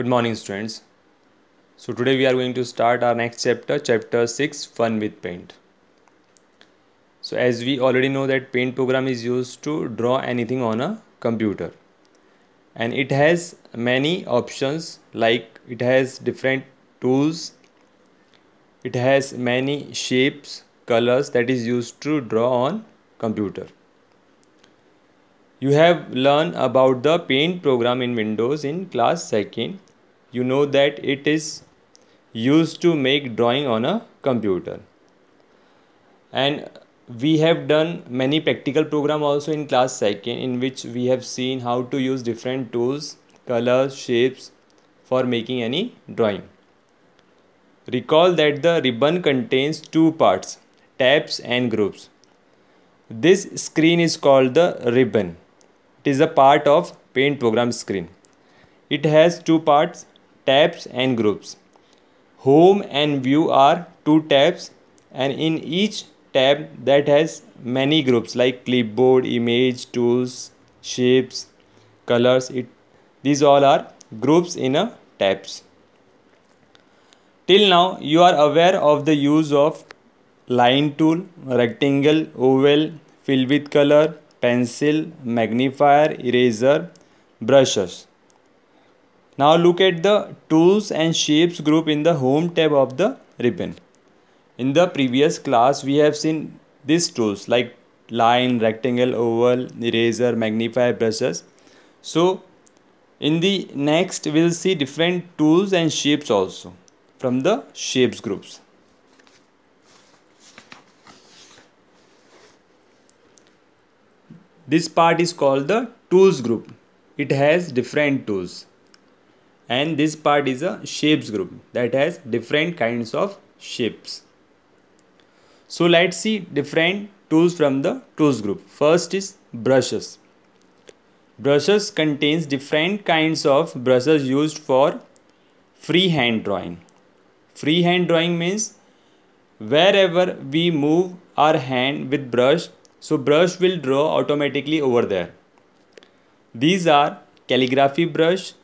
good morning students so today we are going to start our next chapter chapter 6 fun with paint so as we already know that paint program is used to draw anything on a computer and it has many options like it has different tools it has many shapes colors that is used to draw on computer you have learned about the paint program in windows in class 2nd you know that it is used to make drawing on a computer and we have done many practical program also in class second in which we have seen how to use different tools colors shapes for making any drawing recall that the ribbon contains two parts tabs and groups this screen is called the ribbon it is a part of paint program screen it has two parts tabs and groups. Home and view are two tabs and in each tab that has many groups like clipboard, image, tools, shapes, colors. It, these all are groups in a tabs. Till now you are aware of the use of line tool, rectangle, oval, fill with color, pencil, magnifier, eraser, brushes. Now look at the tools and shapes group in the home tab of the ribbon. In the previous class, we have seen these tools like line, rectangle, oval, eraser, magnifier, brushes. So in the next, we'll see different tools and shapes also from the shapes groups. This part is called the tools group. It has different tools and this part is a shapes group that has different kinds of shapes. So let's see different tools from the tools group. First is brushes. Brushes contains different kinds of brushes used for freehand drawing. Freehand drawing means wherever we move our hand with brush, so brush will draw automatically over there. These are calligraphy brush,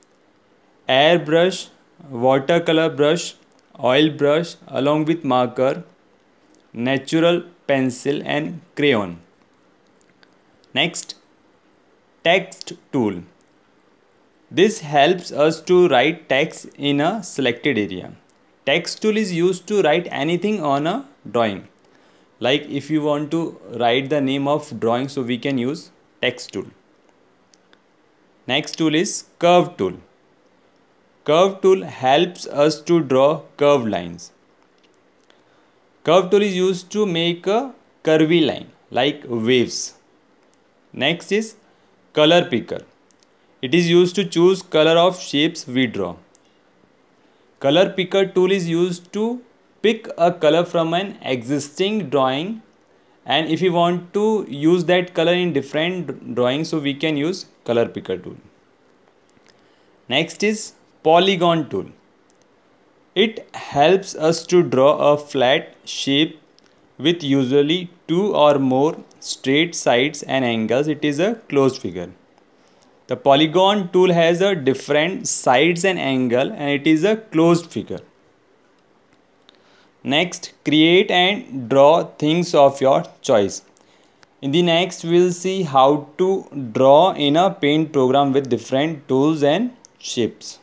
airbrush, watercolor brush, oil brush along with marker, natural pencil and crayon. Next, text tool. This helps us to write text in a selected area. Text tool is used to write anything on a drawing. Like if you want to write the name of drawing so we can use text tool. Next tool is curve tool. Curve tool helps us to draw curved lines. Curve tool is used to make a curvy line like waves. Next is color picker. It is used to choose color of shapes we draw. Color picker tool is used to pick a color from an existing drawing and if you want to use that color in different drawing so we can use color picker tool. Next is polygon tool. It helps us to draw a flat shape with usually two or more straight sides and angles. It is a closed figure. The polygon tool has a different sides and angle and it is a closed figure. Next, create and draw things of your choice. In the next, we'll see how to draw in a paint program with different tools and shapes.